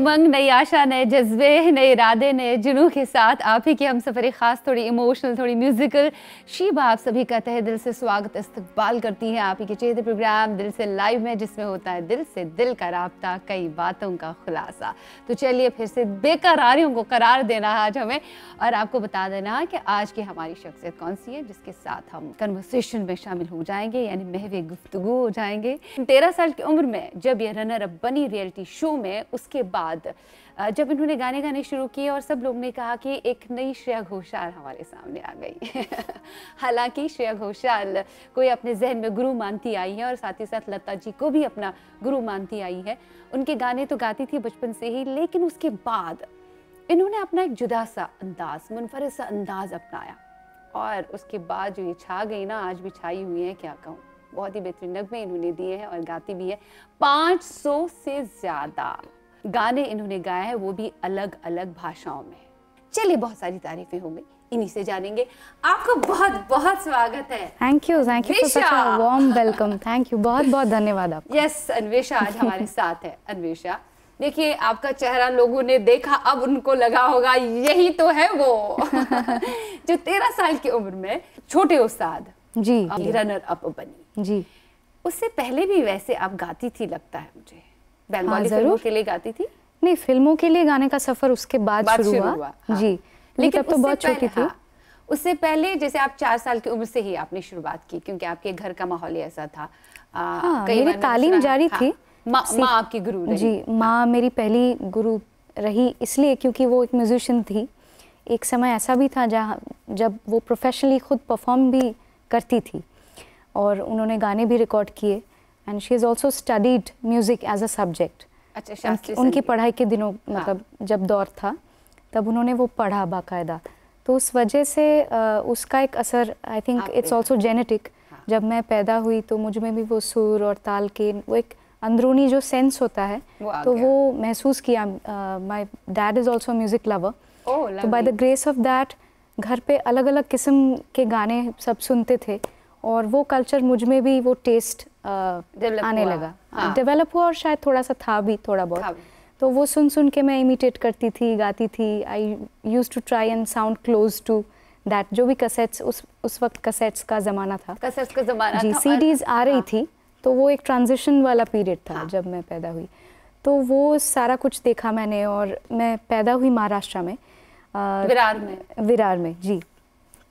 उमंग नई आशा नए जज्बे नए इरादे नए जुनू के साथ आप ही की हम सफ़र ख़ास थोड़ी इमोशनल थोड़ी म्यूज़िकल शीबा आप सभी का तहे दिल से स्वागत इस्तकबाल करती है आप ही के चेहरे प्रोग्राम दिल से लाइव में जिसमें होता है दिल से दिल का रबता कई बातों का खुलासा तो चलिए फिर से बेकरारियों को करार देना है आज हमें और आपको बता देना कि आज की हमारी शख्सियत कौन सी है जिसके साथ हम कन्वर्सेशन में शामिल हो जाएंगे यानी महवे गुफ्तु हो जाएंगे तेरह साल की उम्र में जब ये रनर अब बनी रियलिटी शो में उसके बाद बाद जब इन्होंने गाने गाने शुरू किए और सब लोग ने कहा कि एक नई श्रेया घोषाल हमारे सामने आ गई हालांकि श्रेया घोषाल कोई अपने जहन में गुरु मानती आई है और साथ ही साथ लता जी को भी अपना गुरु मानती आई है उनके गाने तो गाती थी बचपन से ही लेकिन उसके बाद इन्होंने अपना एक जुदा सा अंदाज मुनफरद सा अंदाज अपनाया और उसके बाद जो ये छा गई ना आज भी छाई हुई है क्या कहूँ बहुत ही बेहतरीन नगमे इन्होंने दिए हैं और गाती भी है 500 से ज़्यादा गाने इन्होंने गाया है वो भी अलग अलग भाषाओं में चलिए बहुत सारी तारीफें हो गई इन्हीं से जानेंगे आपका बहुत बहुत स्वागत है thank you thank you warm welcome thank you बहुत बहुत धन्यवाद आप यस अन्वेषा आज हमारे साथ है अन्वेषा देखिए आपका चेहरा लोगों ने देखा अब उनको लगा होगा यही तो है वो जो तेरह साल की उम्र में छोटे उस्ताद जी रनर अप बनी जी उससे पहले भी वैसे आप गाती थी लगता है मुझे बंगाली हाँ, फिल्मों के लिए गाती थी नहीं फिल्मों के लिए गाने का सफर उसके बाद, शुरू हुआ हाँ। जी लेकिन तो बहुत छोटी थी हाँ, उससे पहले जैसे आप चार साल की उम्र से ही आपने शुरुआत की क्योंकि आपके घर का माहौल ऐसा था हाँ, मेरी तालीम जारी हाँ, थी माँ मा आपकी गुरु रही जी माँ मेरी पहली गुरु रही इसलिए क्योंकि वो एक म्यूजिशियन थी एक समय ऐसा भी था जहाँ जब वो प्रोफेशनली खुद परफॉर्म भी करती थी और उन्होंने गाने भी रिकॉर्ड किए and she is also studied music as a subject उनकी पढ़ाई के दिनों हाँ। मतलब जब दौर था तब उन्होंने वो पढ़ा बाकायदा तो उस वजह से उसका एक असर I think it's also genetic जब मैं पैदा हुई तो मुझ में भी वो सुर और ताल के वो एक अंदरूनी जो सेंस होता है वो तो वो महसूस किया my dad is also music lover तो by the grace of that घर पे अलग अलग किस्म के गाने सब सुनते थे और वो कल्चर मुझ में भी वो टेस्ट आने लगा डेवलप हाँ. हाँ। हुआ और शायद थोड़ा सा था भी थोड़ा बहुत तो वो सुन सुन के मैं इमिटेट करती थी गाती थी I use to try and sound close to that जो भी कसेट्स उस उस वक्त कसेट्स का ज़माना था कसेट्स का ज़माना जी सी डीज आ रही हाँ। थी तो वो एक ट्रांजिशन वाला पीरियड था हाँ। जब मैं पैदा हुई तो वो सारा कुछ देखा मैंने और मैं पैदा हुई महाराष्ट्र में आ, विरार में विरार में जी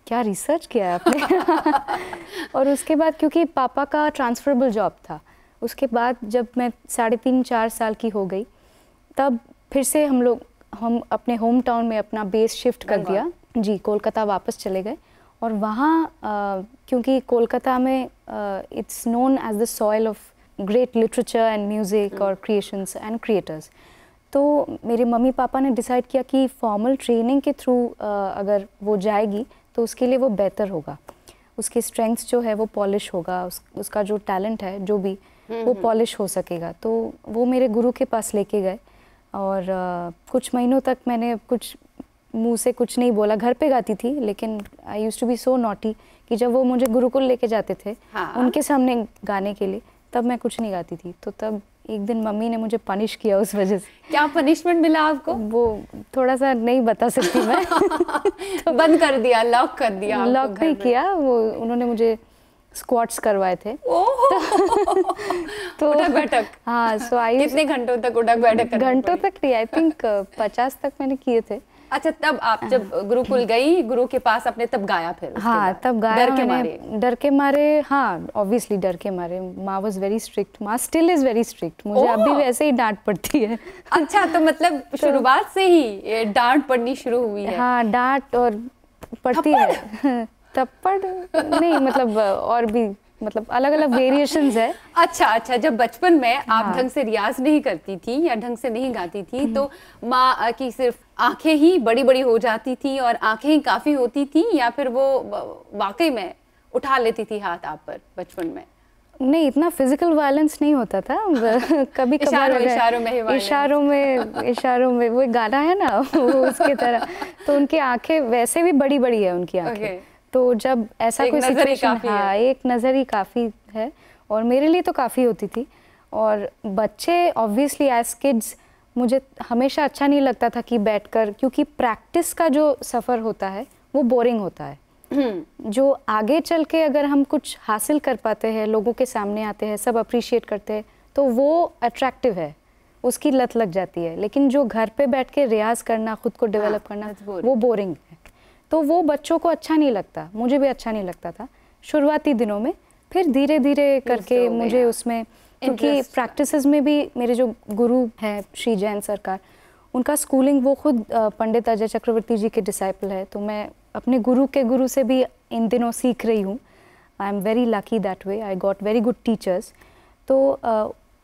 क्या रिसर्च किया है आपने और उसके बाद क्योंकि पापा का ट्रांसफरेबल जॉब था उसके बाद जब मैं साढ़े तीन चार साल की हो गई तब फिर से हम लोग हम अपने होम टाउन में अपना बेस शिफ्ट कर दिया जी कोलकाता वापस चले गए और वहाँ क्योंकि कोलकाता में it's known as the soil of great literature and music और क्रिएशंस एंड क्रिएटर्स तो मेरे मम्मी पापा ने डिसाइड किया कि फॉर्मल ट्रेनिंग के थ्रू अगर वो जाएगी तो उसके लिए वो बेहतर होगा उसकी स्ट्रेंथ्स जो है वो पॉलिश होगा उस, उसका जो टैलेंट है जो भी हम्म, वो पॉलिश हम्म। हो सकेगा तो वो मेरे गुरु के पास लेके गए और आ, कुछ महीनों तक मैंने कुछ मुंह से कुछ नहीं बोला घर पे गाती थी लेकिन I use to be so naughty कि जब वो मुझे गुरुकुल लेके जाते थे हाँ। उनके सामने गाने के लिए तब मैं कुछ नहीं गाती थी तो तब एक दिन मम्मी ने मुझे पनिश किया उस वजह से क्या पनिशमेंट मिला आपको वो थोड़ा सा नहीं बता सकती मैं तो बंद कर दिया लॉक कर दिया लॉक नहीं किया वो उन्होंने मुझे स्क्वाट्स करवाए थे तो उठक तो बैठक हाँ सो आई कितने घंटों तक उठक बैठक घंटों तक नहीं आई थिंक पचास तक मैंने किए थे अच्छा तब आप जब हाँ। गुरुकुल गई गुरु के पास अपने तब गाया फिर हाँ तब गाया डर के मारे डर के मारे हाँ ऑब्वियसली डर के मारे माँ वॉज वेरी स्ट्रिक्ट माँ स्टिल इज वेरी स्ट्रिक्ट मुझे अब भी वैसे ही डांट पड़ती है अच्छा तो मतलब तो शुरुआत से ही डांट पड़नी शुरू हुई है हाँ डांट और पड़ती है थप्पड़ नहीं मतलब और भी मतलब अलग अलग वेरिएशन है अच्छा अच्छा जब बचपन में हाँ। आप ढंग से रियाज नहीं करती थी या ढंग से नहीं गाती थी हम्म। तो माँ की सिर्फ आंखें ही बड़ी बड़ी हो जाती थी और आंखें ही काफी होती थी या फिर वो वाकई में उठा लेती थी हाथ आप पर बचपन में नहीं इतना फिजिकल वायलेंस नहीं होता था कभी कभार इशारों में इशारों में इशारों में वो गाना है ना वो उसकी तरह तो उनकी आंखें वैसे भी बड़ी बड़ी है उनकी आंखें okay. तो जब ऐसा कोई सिचुएशन हाँ एक नज़र ही काफ़ी है और मेरे लिए तो काफ़ी होती थी और बच्चे ऑब्वियसली एज किड्स मुझे हमेशा अच्छा नहीं लगता था कि बैठकर क्योंकि प्रैक्टिस का जो सफ़र होता है वो बोरिंग होता है हम्म। जो आगे चल के अगर हम कुछ हासिल कर पाते हैं लोगों के सामने आते हैं सब अप्रिशिएट करते हैं तो वो अट्रैक्टिव है उसकी लत लग जाती है लेकिन जो घर पे बैठ के रियाज करना खुद को डेवलप हाँ, करना वो बोरिंग है तो वो बच्चों को अच्छा नहीं लगता मुझे भी अच्छा नहीं लगता था शुरुआती दिनों में फिर धीरे धीरे करके मुझे उसमें क्योंकि प्रैक्टिस में भी मेरे जो गुरु हैं श्री जैन सरकार उनका स्कूलिंग वो खुद पंडित अजय चक्रवर्ती जी के डिसाइपल है तो मैं अपने गुरु के गुरु से भी इन दिनों सीख रही हूँ I am very lucky that way I got very good teachers तो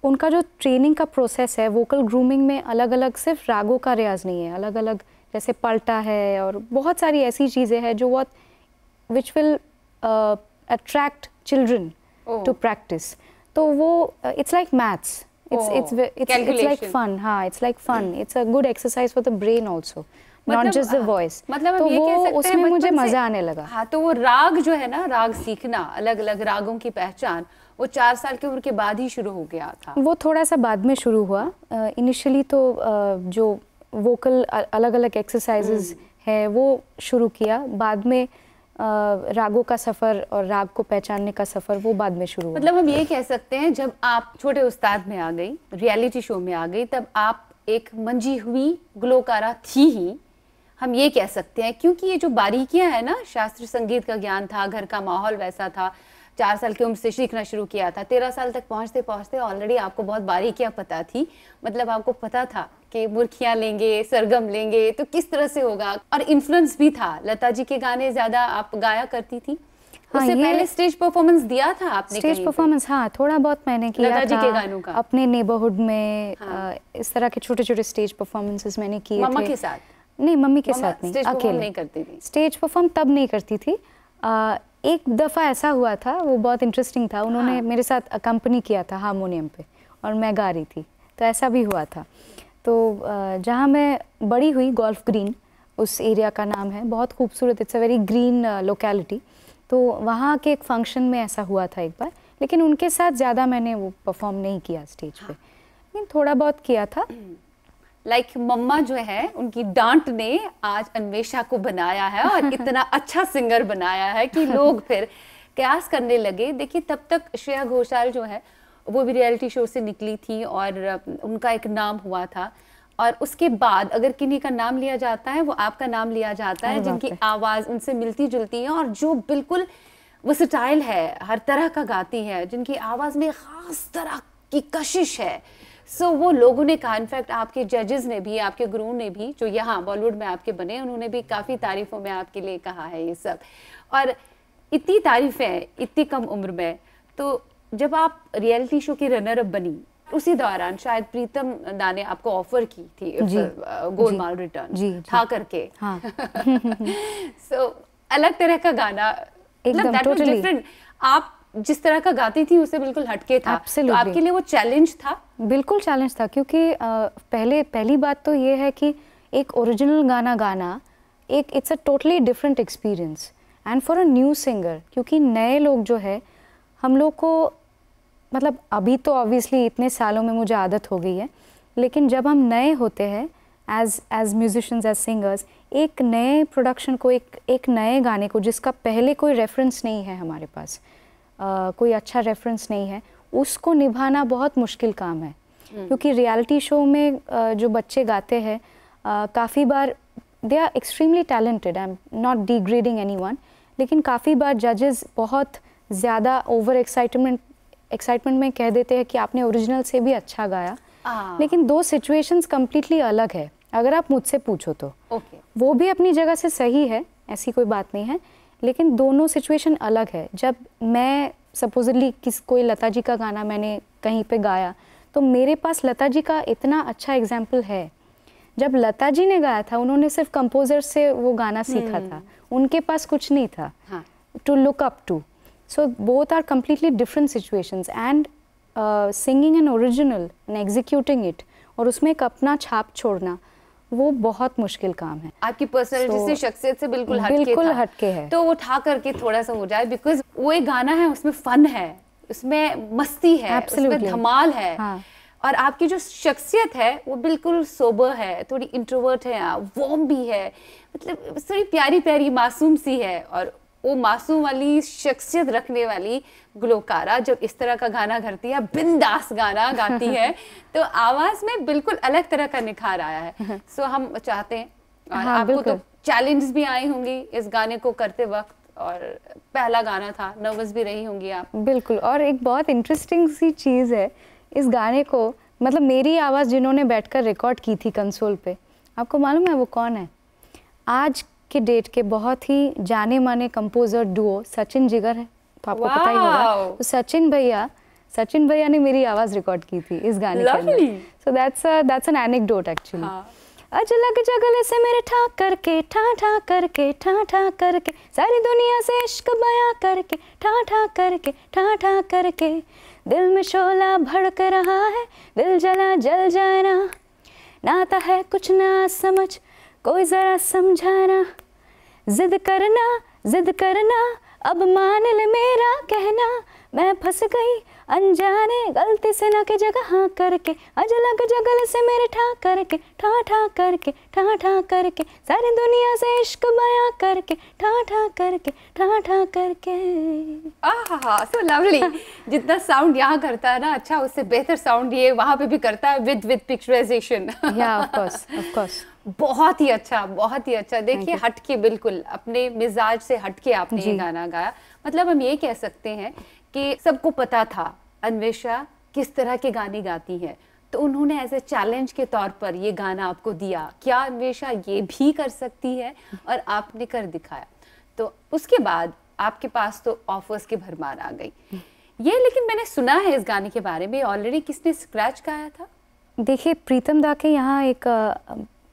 उनका जो ट्रेनिंग का प्रोसेस है वोकल ग्रूमिंग में अलग अलग सिर्फ रागों का रियाज नहीं है अलग अलग जैसे पलटा है और बहुत सारी ऐसी चीज़ें हैं जो बहुत which will attract children to practice तो वो it's like maths it's it's it's it's like fun हाँ it's like fun it's a good exercise for the brain brain not just the voice मतलब, uh, मतलब तो वो उसमें मुझे मजा आने लगा हाँ तो वो राग जो है ना राग सीखना अलग अलग रागों की पहचान वो चार साल की उम्र के बाद ही शुरू हो गया था वो थोड़ा सा बाद में शुरू हुआ इनिशियली uh, तो uh, जो वोकल अलग अलग एक्सरसाइजेज है वो शुरू किया बाद में रागों का सफ़र और राग को पहचानने का सफ़र वो बाद में शुरू मतलब हम ये कह सकते हैं जब आप छोटे उस्ताद में आ गई रियलिटी शो में आ गई तब आप एक मंजी हुई ग्लोकारा थी ही हम ये कह सकते हैं क्योंकि ये जो बारीकियां हैं ना शास्त्रीय संगीत का ज्ञान था घर का माहौल वैसा था चार साल की उम्र से सीखना शुरू किया था तेरह साल तक पहुंचते पहुंचते ऑलरेडी आपको बहुत बारीकियां पता थी मतलब आपको पता था के मुर्खियाँ लेंगे सरगम लेंगे तो किस तरह से होगा और इन्फ्लुएंस भी था लता जी के गाने ज्यादा आप गाया करती थी हाँ, उससे पहले स्टेज परफॉर्मेंस दिया था आपने स्टेज परफॉर्मेंस हाँ थोड़ा बहुत मैंने किया लता जी के गानों का अपने नेबरहुड में हाँ, इस तरह के छोटे छोटे स्टेज परफॉर्मेंसेस मैंने किए मम्मा के साथ नहीं मम्मी के साथ नहीं अकेले नहीं करती थी स्टेज परफॉर्म तब नहीं करती थी एक दफ़ा ऐसा हुआ था वो बहुत इंटरेस्टिंग था उन्होंने हाँ। मेरे साथ कंपनी किया था हारमोनियम पे और मैं गा रही थी तो ऐसा भी हुआ था तो जहाँ मैं बड़ी हुई गोल्फ ग्रीन उस एरिया का नाम है बहुत खूबसूरत it's a very green locality तो वहाँ के एक फंक्शन में ऐसा हुआ था एक बार लेकिन उनके साथ ज़्यादा मैंने वो परफॉर्म नहीं किया स्टेज पे हाँ। लेकिन थोड़ा बहुत किया था लाइक like, मम्मा जो है उनकी डांट ने आज अन्वेषा को बनाया है और इतना अच्छा सिंगर बनाया है कि लोग फिर कयास करने लगे देखिए तब तक श्रेया घोषाल जो है वो भी रियलिटी शो से निकली थी और उनका एक नाम हुआ था और उसके बाद अगर किन्हीं का नाम लिया जाता है वो आपका नाम लिया जाता है जिनकी आवाज़ उनसे मिलती जुलती है और जो बिल्कुल वो स्टाइल है हर तरह का गाती है जिनकी आवाज़ में ख़ास तरह की कशिश है सो so, वो लोगों ने कहा इनफैक्ट आपके जजेस ने भी आपके गुरु ने भी जो यहाँ बॉलीवुड में आपके बने उन्होंने भी काफ़ी तारीफों में आपके लिए कहा है ये सब और इतनी तारीफ़ें इतनी कम उम्र में तो जब आप रियलिटी शो की रनर अप बनी उसी दौरान शायद प्रीतम दा ने आपको ऑफर की थी uh, गोलमाल रिटर्न जी, था हाँ, करके हाँ. so, अलग तरह का गाना मतलब एकदम डिफरेंट आप जिस तरह का गाती थी उसे बिल्कुल हटके था तो Absolutely. तो आपके लिए वो चैलेंज था बिल्कुल चैलेंज था क्योंकि आ, पहले पहली बात तो ये है कि एक ओरिजिनल गाना गाना एक it's a totally different experience and for a new singer क्योंकि नए लोग जो है हम लोग को मतलब अभी तो ऑब्वियसली इतने सालों में मुझे आदत हो गई है लेकिन जब हम नए होते हैं as as musicians as singers एक नए प्रोडक्शन को एक एक नए गाने को जिसका पहले कोई रेफरेंस नहीं है हमारे पास आ, कोई अच्छा रेफरेंस नहीं है उसको निभाना बहुत मुश्किल काम है हम्म। क्योंकि रियलिटी शो में आ, जो बच्चे गाते हैं काफ़ी बार they are extremely talented I am not degrading any लेकिन काफ़ी बार जजेस बहुत ज़्यादा ओवर एक्साइटमेंट एक्साइटमेंट में कह देते हैं कि आपने ओरिजिनल से भी अच्छा गाया लेकिन दो सिचुएशंस कम्प्लीटली अलग है अगर आप मुझसे पूछो तो ओके वो भी अपनी जगह से सही है ऐसी कोई बात नहीं है लेकिन दोनों सिचुएशन अलग है जब मैं सपोजली किस कोई लता जी का गाना मैंने कहीं पे गाया तो मेरे पास लता जी का इतना अच्छा एग्जाम्पल है जब लता जी ने गाया था उन्होंने सिर्फ कंपोजर से वो गाना सीखा था हम्म। उनके पास कुछ नहीं था to look up to So both are completely different situations and uh, singing an original and executing it और उसमें एक अपना छाप छोड़ना वो बहुत मुश्किल काम है आपकी पर्सनैलिटी so, से शख्सियत से बिल्कुल हटके बिल्कुल हटके है तो उठा करके थोड़ा सा हो जाए बिकॉज वो एक गाना है उसमें फन है उसमें मस्ती है Absolutely. उसमें धमाल है हाँ. और आपकी जो शख्सियत है वो बिल्कुल सोबर है थोड़ी इंट्रोवर्ट है वॉम भी है मतलब थोड़ी प्यारी प्यारी मासूम सी है और वो मासूम वाली शख्सियत रखने वाली गुलकारा जब इस तरह का गाना करती है बिंदास गाना गाती है तो आवाज में बिल्कुल अलग तरह का निखार आया है सो हम चाहते हैं और हाँ, आपको तो चैलेंज भी आई होंगी इस गाने को करते वक्त और पहला गाना था नर्वस भी रही होंगी आप बिल्कुल और एक बहुत इंटरेस्टिंग सी चीज़ है इस गाने को मतलब मेरी आवाज़ जिन्होंने बैठकर रिकॉर्ड की थी कंसोल पे आपको मालूम है वो कौन है आज के डेट के बहुत ही जाने माने कंपोजर डुओ सचिन जिगर है तो आपको पता ही होगा तो सचिन भैया सचिन भैया ने मेरी आवाज़ रिकॉर्ड की थी इस गाने के अंदर so that's that's an anecdote actually अजलग जगले से मेरे ठा करके ठा ठा करके ठा ठा करके सारी दुनिया से इश्क बया करके ठा ठा करके ठा ठा करके दिल में शोला भड़क रहा है दिल जला जल जाए ना नाता है कुछ ना समझ कोई ज़रा समझाना जिद करना जिद करना अब मान ले मेरा कहना मैं फंस गई अनजाने गलती से ना के जगह हाँ करके अजलग जगल से मेरे ठा करके ठा ठा करके ठा ठा करके सारी दुनिया से इश्क बया करके ठा ठा करके ठा ठा करके आहा सो लवली जितना साउंड यहाँ करता है ना अच्छा उससे बेहतर साउंड ये वहाँ पे भी करता है विद विद पिक्चराइजेशन या ऑफ कोर्स ऑफ कोर्स बहुत ही अच्छा बहुत ही अच्छा देखिए हटके बिल्कुल अपने मिजाज से हटके आपने ये गाना गाया मतलब हम ये कह सकते हैं कि सबको पता था अन्वेषा किस तरह के गाने गाती है तो उन्होंने एज ए चैलेंज के तौर पर ये गाना आपको दिया क्या अन्वेषा ये भी कर सकती है और आपने कर दिखाया तो उसके बाद आपके पास तो ऑफर्स की भरमार आ गई ये लेकिन मैंने सुना है इस गाने के बारे में ऑलरेडी किसने स्क्रैच गाया था देखिए प्रीतम दा के यहाँ एक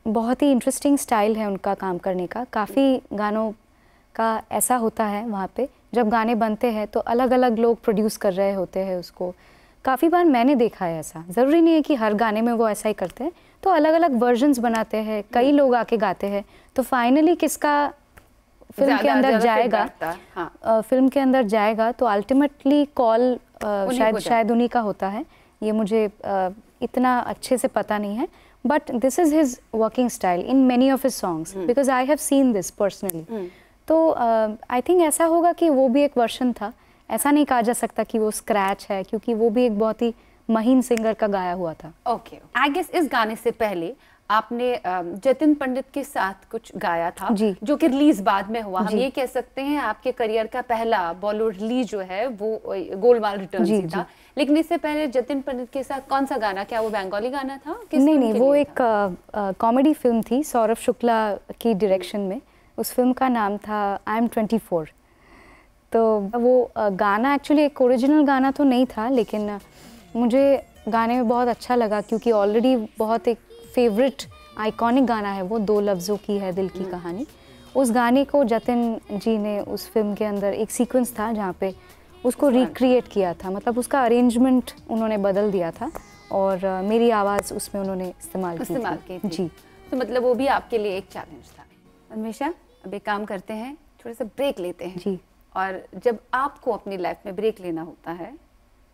बहुत ही इंटरेस्टिंग स्टाइल है उनका काम करने का काफ़ी गानों का ऐसा होता है वहाँ पे जब गाने बनते हैं तो अलग अलग लोग प्रोड्यूस कर रहे होते हैं उसको काफ़ी बार मैंने देखा है ऐसा ज़रूरी नहीं है कि हर गाने में वो ऐसा ही करते हैं तो अलग अलग वर्जन्स बनाते हैं कई हम्म। लोग आके गाते हैं तो फाइनली किसका फिल्म के अंदर जाएगा हाँ। फिल्म के अंदर जाएगा तो अल्टीमेटली कॉल शायद शायद उन्हीं का होता है ये मुझे आ, इतना अच्छे से पता नहीं है but this is his working style in many of his songs because I have seen this personally तो आई थिंक ऐसा होगा कि वो भी एक वर्शन था ऐसा नहीं कहा जा सकता कि वो स्क्रैच है क्योंकि वो भी एक बहुत ही महीन सिंगर का गाया हुआ था ओके आई गेस इस गाने से पहले आपने जतिन पंडित के साथ कुछ गाया था जी जो कि रिलीज बाद में हुआ हम ये कह सकते हैं आपके करियर का पहला बॉलीवुड रिलीज जो है वो गोलमाल रिटर्न जी, था जी. लेकिन इससे पहले जतिन पंडित के साथ कौन सा गाना क्या वो बंगाली गाना था किस नहीं नहीं वो एक कॉमेडी फिल्म थी सौरभ शुक्ला की डायरेक्शन में उस फिल्म का नाम था आई एम ट्वेंटी तो वो गाना एक्चुअली एक ओरिजिनल गाना तो नहीं था लेकिन मुझे गाने में बहुत अच्छा लगा क्योंकि ऑलरेडी बहुत एक फेवरेट आइकॉनिक गाना है वो दो लफ्ज़ों की है दिल की हम्म। कहानी उस गाने को जतिन जी ने उस फिल्म के अंदर एक सीक्वेंस था जहाँ पे उसको रिक्रिएट किया था मतलब उसका अरेंजमेंट उन्होंने बदल दिया था और मेरी आवाज़ उसमें उन्होंने इस्तेमाल इस्तेमाल की जी तो मतलब वो भी आपके लिए एक चैलेंज था हमेशा अब एक काम करते हैं थोड़ा सा ब्रेक लेते हैं जी और जब आपको अपनी लाइफ में ब्रेक लेना होता है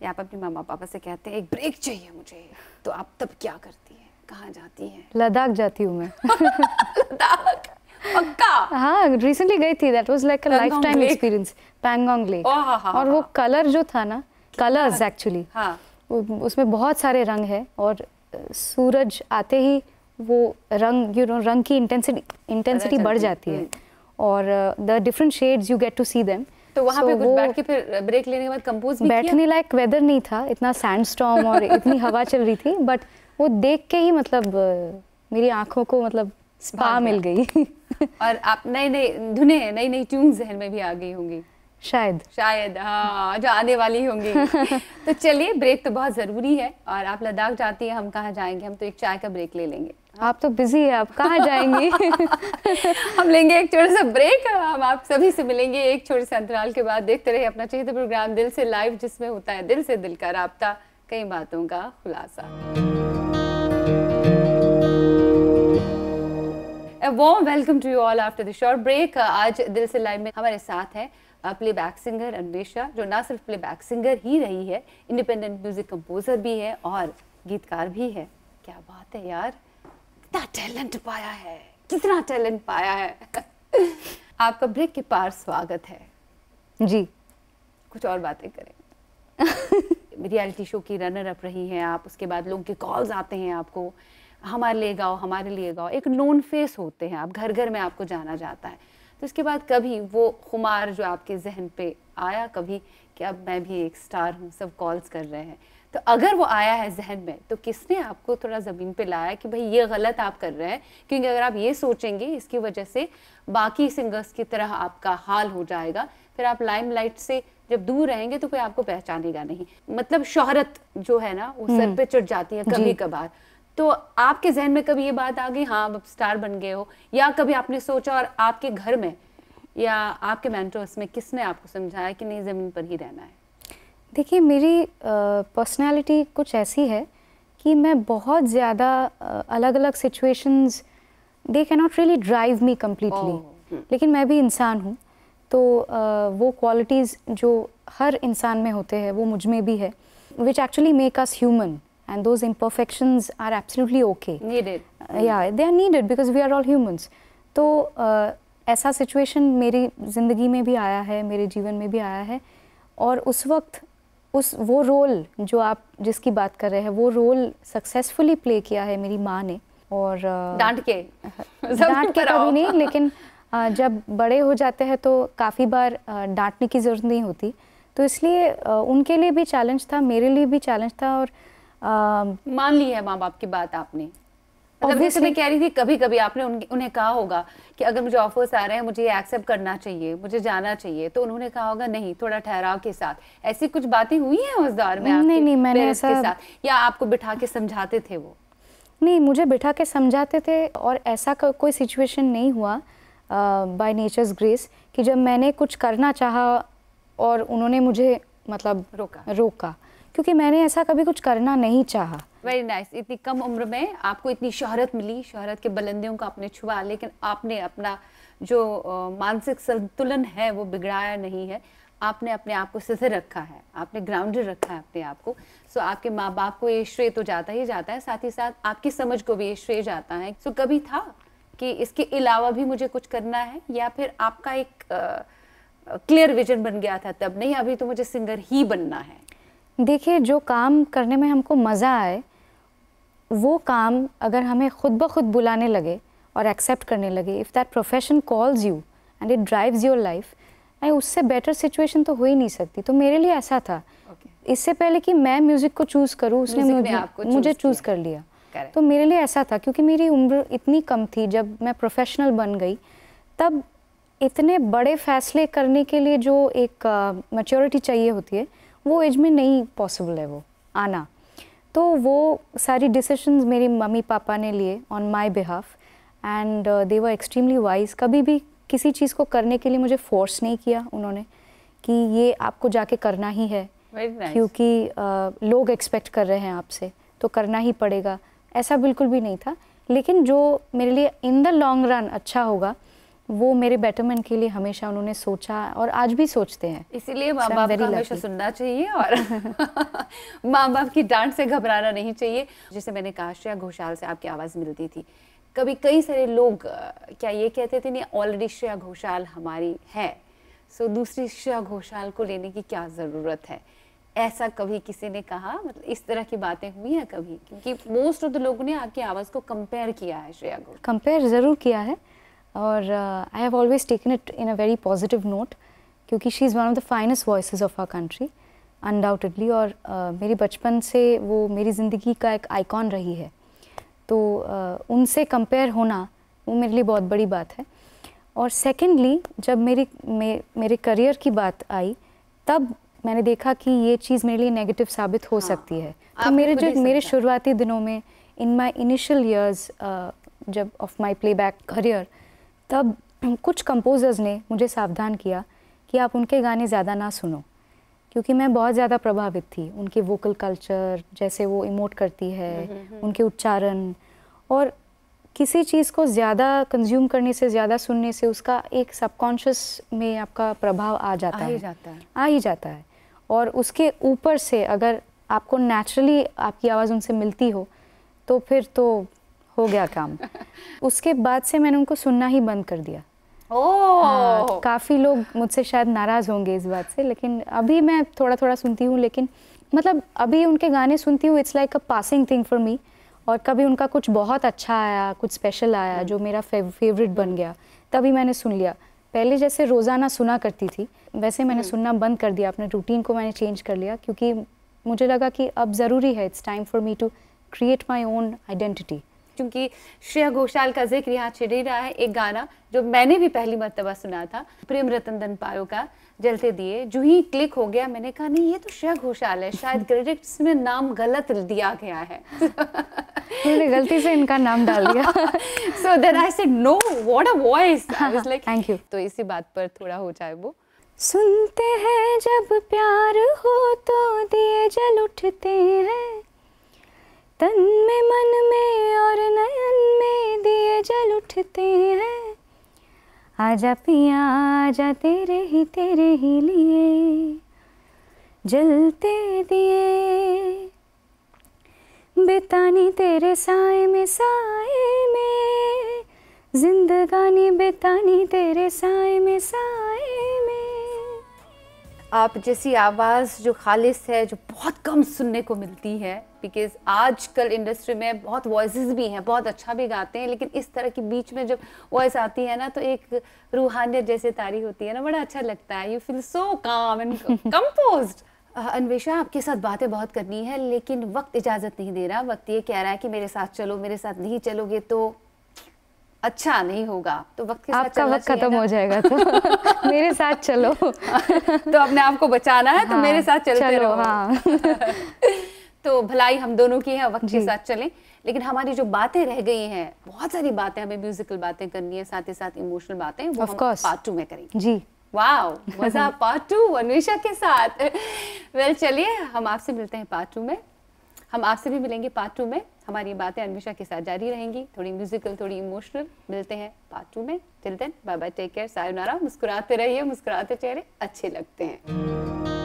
या आप अपने मामा पापा से कहते हैं एक ब्रेक चाहिए मुझे तो आप तब क्या करती हैं कहाँ जाती हैं लद्दाख जाती हूँ मैं लद्दाख पक्का हाँ रिसेंटली गई थी that was like a lifetime experience Pangong lake और वो कलर जो था ना कलर्स एक्चुअली हाँ। उसमें बहुत सारे रंग है और सूरज आते ही वो रंग यू नो रंग की इंटेंसिटी इंटेंसिटी बढ़ जाती है हम्म। और the different shades you get to see them तो वहाँ so पे कुछ बैठ के फिर ब्रेक लेने के बाद कंपोज भी बैठने लायक वेदर नहीं था इतना सैंड स्टॉम और इतनी हवा चल रही थी बट वो देख के ही मतलब मेरी आंखों को मतलब स्पा मिल गई और आप नए नए धुने नई नई ट्यून जहन में भी आ गई होंगी शायद शायद हाँ जो आने वाली होंगी तो चलिए ब्रेक तो बहुत ज़रूरी है और आप लद्दाख जाती है हम कहाँ जाएंगे हम तो एक चाय का ब्रेक ले लेंगे आप तो बिजी है आप कहाँ जाएंगी हम लेंगे एक छोटा सा ब्रेक हम आप सभी से मिलेंगे एक छोटे से अंतराल के बाद देखते रहे अपना चाहिए प्रोग्राम तो दिल से लाइव जिसमें होता है दिल से दिल का रबता कई बातों का खुलासा warm welcome to you all after the short break आज दिल से लाइव में हमारे साथ हैं बैक सिंगर अन्वेशा जो ना सिर्फ प्ले बैक सिंगर ही रही है इंडिपेंडेंट म्यूजिक कंपोजर भी है और गीतकार भी है क्या बात है यार कितना टैलेंट पाया है कितना टैलेंट पाया है आपका ब्रेक के पार स्वागत है जी कुछ और बातें करें रियलिटी शो की रनर अप रही हैं आप उसके बाद लोग के कॉल्स आते हैं आपको हमारे लिए गाओ हमारे लिए गाओ एक नोन फेस होते हैं आप घर घर में आपको जाना जाता है तो इसके बाद कभी वो खुमार जो आपके जहन पे आया कभी कि अब मैं भी एक स्टार हूँ सब कॉल्स कर रहे हैं तो अगर वो आया है जहन में तो किसने आपको थोड़ा ज़मीन पे लाया कि भाई ये गलत आप कर रहे हैं क्योंकि अगर आप ये सोचेंगे इसकी वजह से बाकी सिंगर्स की तरह आपका हाल हो जाएगा फिर आप लाइम लाइट से जब दूर रहेंगे तो कोई आपको पहचानेगा नहीं मतलब शोहरत जो है ना वो सर हम्म। पे चढ़ जाती है कभी कभार तो आपके जहन में कभी ये बात आ गई हाँ आप स्टार बन गए हो या कभी आपने सोचा और आपके घर में या आपके मेंटर्स में किसने आपको समझाया कि नहीं ज़मीन पर ही रहना है देखिए मेरी पर्सनालिटी कुछ ऐसी है कि मैं बहुत ज़्यादा अलग अलग situations they can not really drive me completely लेकिन मैं भी इंसान हूँ तो वो क्वालिटीज़ जो हर इंसान में होते हैं वो मुझ में भी है which actually make us human and those imperfection are absolutely okay. Needed. Uh, yeah, they are needed because we are all uh, ऐसा सिचुएशन मेरी ज़िंदगी में भी आया है मेरे जीवन में भी आया है और उस वक्त उस वो रोल जो आप जिसकी बात कर रहे हैं वो रोल सक्सेसफुली प्ले किया है मेरी माँ ने और डांट के डांट के कभी नहीं लेकिन जब बड़े हो जाते हैं तो काफ़ी बार डांटने की ज़रूरत नहीं होती तो इसलिए उनके लिए भी चैलेंज था मेरे लिए भी चैलेंज था और मान ली है माँ बाप की बात आपने मतलब तो मैं कह रही थी कभी कभी आपने उन्हें कहा होगा कि अगर मुझे ऑफर्स आ रहे हैं मुझे ये एक्सेप्ट करना चाहिए मुझे जाना चाहिए तो उन्होंने कहा होगा नहीं थोड़ा ठहराव के साथ ऐसी कुछ बातें हुई हैं उस दौर में नहीं नहीं मैंने ऐसा साथ या आपको बिठा के समझाते थे वो नहीं मुझे बिठा के समझाते थे और ऐसा कोई सिचुएशन नहीं हुआ बाय नेचर्स ग्रेस कि जब मैंने कुछ करना चाहा और उन्होंने मुझे मतलब रोका रोका क्योंकि मैंने ऐसा कभी कुछ करना नहीं चाहा वेरी नाइस nice. इतनी कम उम्र में आपको इतनी शहरत मिली शहरत के बुलंदियों को आपने छुआ लेकिन आपने अपना जो मानसिक संतुलन है वो बिगड़ाया नहीं है आपने अपने आप को सिथिर रखा है आपने ग्राउंडेड रखा है अपने आप को सो so, आपके माँ बाप को ये श्रेय तो जाता ही जाता है साथ ही साथ आपकी समझ को भी ये श्रेय जाता है सो so, कभी था कि इसके अलावा भी मुझे कुछ करना है या फिर आपका एक क्लियर विजन बन गया था तब नहीं अभी तो मुझे सिंगर ही बनना है देखिए जो काम करने में हमको मज़ा आए वो काम अगर हमें खुद ब खुद बुलाने लगे और एक्सेप्ट करने लगे if that profession calls you and it drives your life नहीं उससे बेटर सिचुएशन तो हो ही नहीं सकती तो मेरे लिए ऐसा था okay. इससे पहले कि मैं म्यूज़िक को चूज़ करूँ उसने मुझे मुझे चूज़ कर लिया Correct. तो मेरे लिए ऐसा था क्योंकि मेरी उम्र इतनी कम थी जब मैं प्रोफेशनल बन गई तब इतने बड़े फैसले करने के लिए जो एक मच्योरिटी uh, चाहिए होती है वो एज में नहीं पॉसिबल है वो आना तो वो सारी डिसीशंस मेरे मम्मी पापा ने लिए on my behalf and they were extremely wise कभी भी किसी चीज़ को करने के लिए मुझे फोर्स नहीं किया उन्होंने कि ये आपको जाके करना ही है nice. क्योंकि uh, लोग एक्सपेक्ट कर रहे हैं आपसे तो करना ही पड़ेगा ऐसा बिल्कुल भी नहीं था लेकिन जो मेरे लिए इन द लॉन्ग रन अच्छा होगा वो मेरे बेटरमेंट के लिए हमेशा उन्होंने सोचा और आज भी सोचते हैं इसीलिए माँ बाप का हमेशा सुनना चाहिए और माँ बाप की डांट से घबराना नहीं चाहिए जैसे मैंने कहा श्रेया घोषाल से आपकी आवाज़ मिलती थी कभी कई सारे लोग क्या ये कहते थे नहीं ऑलरेडी श्रेया घोषाल हमारी है सो so, दूसरी श्रेया घोषाल को लेने की क्या ज़रूरत है ऐसा कभी किसी ने कहा मतलब इस तरह की बातें हुई हैं कभी क्योंकि मोस्ट ऑफ द लोगों ने आपकी आवाज़ को कंपेयर किया है श्रेया घोषाल कंपेयर ज़रूर किया है और I have always taken it in a very positive note क्योंकि she is one of the finest voice of our country undoubtedly और uh, मेरे बचपन से वो मेरी ज़िंदगी का एक आइकॉन रही है तो uh, उनसे कंपेयर होना वो मेरे लिए बहुत बड़ी बात है और सेकेंडली जब मेरी मे, मेरे करियर की बात आई तब मैंने देखा कि ये चीज़ मेरे लिए नेगेटिव साबित हो हाँ, सकती है हाँ। तो मेरे जो मेरे शुरुआती दिनों में इन माई इनिशियल ईयर्स जब of my playback career तब कुछ कंपोज़र्स ने मुझे सावधान किया कि आप उनके गाने ज़्यादा ना सुनो क्योंकि मैं बहुत ज़्यादा प्रभावित थी उनके वोकल कल्चर जैसे वो इमोट करती है हम्म, हम्म, हम्म। उनके उच्चारण और किसी चीज़ को ज़्यादा कंज्यूम करने से ज़्यादा सुनने से उसका एक सबकॉन्शियस में आपका प्रभाव आ जाता आ है, जाता है आ ही जाता है और उसके ऊपर से अगर आपको नेचुरली आपकी आवाज़ उनसे मिलती हो तो फिर तो हो गया काम उसके बाद से मैंने उनको सुनना ही बंद कर दिया Oh. आ, हाँ, काफ़ी लोग मुझसे शायद नाराज़ होंगे इस बात से लेकिन अभी मैं थोड़ा थोड़ा सुनती हूँ लेकिन मतलब अभी उनके गाने सुनती हूँ it's like a passing thing for me और कभी उनका कुछ बहुत अच्छा आया कुछ स्पेशल आया हम्म। जो मेरा फेवरेट बन गया तभी मैंने सुन लिया पहले जैसे रोज़ाना सुना करती थी वैसे मैंने हम्म। सुनना बंद कर दिया अपने रूटीन को मैंने चेंज कर लिया क्योंकि मुझे लगा कि अब ज़रूरी है it's time for me to create my own identity क्योंकि श्रेया घोषाल का जिक्र यहाँ छिड़ी रहा है एक गाना जो मैंने भी पहली मरतबा सुना था प्रेम रतन धन पारो का जलते दिए जो ही क्लिक हो गया मैंने कहा नहीं ये तो श्रेया घोषाल है शायद क्रेडिट्स में नाम गलत दिया गया है मैंने गलती से इनका नाम डाल दिया so then I said no what a voice I was like thank you तो इसी बात पर थोड़ा हो जाए वो सुनते हैं जब प्यार हो तो दिए जल उठते हैं तन में मन में और नयन में दिए जल उठते हैं आजा पिया आजा तेरे ही तेरे ही लिए जलते दिए बेतानी तेरे साए में साए में जिंदगानी बेतानी तेरे साए में साए आप जैसी आवाज़ जो खालिश है जो बहुत कम सुनने को मिलती है बिकॉज आज कल इंडस्ट्री में बहुत वॉइस भी हैं बहुत अच्छा भी गाते हैं लेकिन इस तरह की बीच में जब वॉइस आती है ना तो एक रूहानियत जैसे तारी होती है ना बड़ा अच्छा लगता है यू फील सो काम एंड कम्पोज अन्वेषा आपके साथ बातें बहुत करनी है लेकिन वक्त इजाज़त नहीं दे रहा वक्त ये कह रहा है कि मेरे साथ चलो मेरे साथ नहीं चलोगे तो अच्छा नहीं होगा तो वक्त के साथ आपका वक्त खत्म हो जाएगा तो मेरे साथ चलो तो अपने आप को बचाना है तो हाँ, मेरे साथ चलते चलो, रहो हाँ। तो भलाई हम दोनों की है वक्त के साथ चलें लेकिन हमारी जो बातें रह गई हैं बहुत सारी बातें हमें म्यूजिकल बातें करनी है साथ ही साथ इमोशनल बातें वो हम पार्ट टू में करेंगे जी वाओ मजा पार्ट टू अनुषा के साथ वेल चलिए हम आपसे मिलते हैं पार्ट टू में हम आपसे भी मिलेंगे पार्ट टू में हमारी बातें अन्विशा के साथ जारी रहेंगी थोड़ी म्यूजिकल थोड़ी इमोशनल मिलते हैं पार्ट टू में till then bye bye take care sayonara मुस्कुराते रहिए मुस्कुराते चेहरे अच्छे लगते हैं